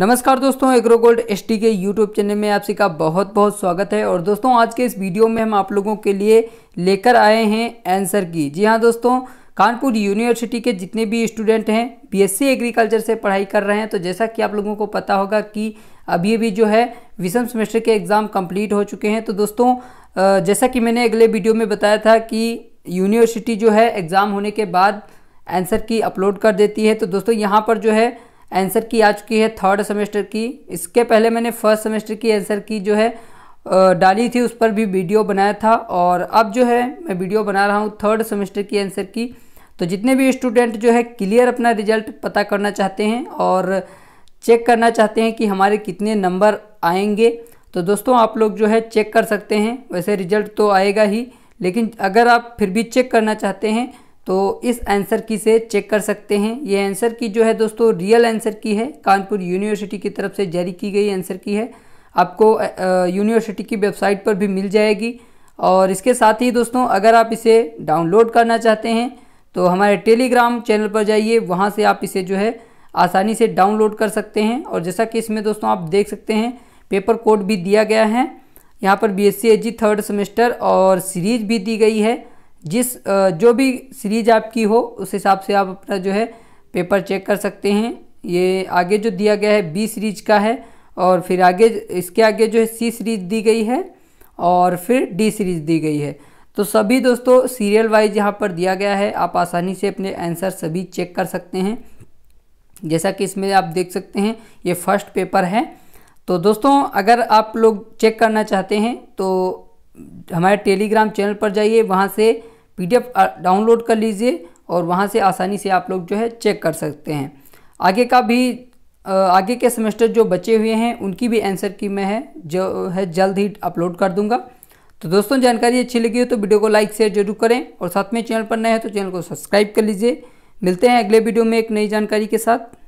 नमस्कार दोस्तों agro gold एस के यूट्यूब चैनल में आप का बहुत बहुत स्वागत है और दोस्तों आज के इस वीडियो में हम आप लोगों के लिए लेकर आए हैं आंसर की जी हाँ दोस्तों कानपुर यूनिवर्सिटी के जितने भी स्टूडेंट हैं बीएससी एग्रीकल्चर से पढ़ाई कर रहे हैं तो जैसा कि आप लोगों को पता होगा कि अभी अभी जो है विषम सेमेस्टर के एग्ज़ाम कंप्लीट हो चुके हैं तो दोस्तों जैसा कि मैंने अगले वीडियो में बताया था कि यूनिवर्सिटी जो है एग्ज़ाम होने के बाद आंसर की अपलोड कर देती है तो दोस्तों यहाँ पर जो है आंसर की आ चुकी है थर्ड सेमेस्टर की इसके पहले मैंने फर्स्ट सेमेस्टर की आंसर की जो है डाली थी उस पर भी वीडियो बनाया था और अब जो है मैं वीडियो बना रहा हूँ थर्ड सेमेस्टर की आंसर की तो जितने भी स्टूडेंट जो है क्लियर अपना रिजल्ट पता करना चाहते हैं और चेक करना चाहते हैं कि हमारे कितने नंबर आएंगे तो दोस्तों आप लोग जो है चेक कर सकते हैं वैसे रिजल्ट तो आएगा ही लेकिन अगर आप फिर भी चेक करना चाहते हैं तो इस आंसर की से चेक कर सकते हैं ये आंसर की जो है दोस्तों रियल आंसर की है कानपुर यूनिवर्सिटी की तरफ से जारी की गई आंसर की है आपको यूनिवर्सिटी की वेबसाइट पर भी मिल जाएगी और इसके साथ ही दोस्तों अगर आप इसे डाउनलोड करना चाहते हैं तो हमारे टेलीग्राम चैनल पर जाइए वहाँ से आप इसे जो है आसानी से डाउनलोड कर सकते हैं और जैसा कि इसमें दोस्तों आप देख सकते हैं पेपर कोड भी दिया गया है यहाँ पर बी एस थर्ड सेमेस्टर और सीरीज भी दी गई है जिस जो भी सीरीज आपकी हो उस हिसाब से आप अपना जो है पेपर चेक कर सकते हैं ये आगे जो दिया गया है बी सीरीज का है और फिर आगे इसके आगे जो है सी सीरीज दी गई है और फिर डी सीरीज दी गई है तो सभी दोस्तों सीरियल वाइज यहाँ पर दिया गया है आप आसानी से अपने आंसर सभी चेक कर सकते हैं जैसा कि इसमें आप देख सकते हैं ये फर्स्ट पेपर है तो दोस्तों अगर आप लोग चेक करना चाहते हैं तो हमारे टेलीग्राम चैनल पर जाइए वहाँ से पीडीएफ डाउनलोड कर लीजिए और वहाँ से आसानी से आप लोग जो है चेक कर सकते हैं आगे का भी आगे के सेमेस्टर जो बचे हुए हैं उनकी भी आंसर की मैं है जो है जल्द ही अपलोड कर दूंगा तो दोस्तों जानकारी अच्छी लगी हो तो वीडियो को लाइक शेयर जरूर करें और साथ में चैनल पर नए हैं तो चैनल को सब्सक्राइब कर लीजिए मिलते हैं अगले वीडियो में एक नई जानकारी के साथ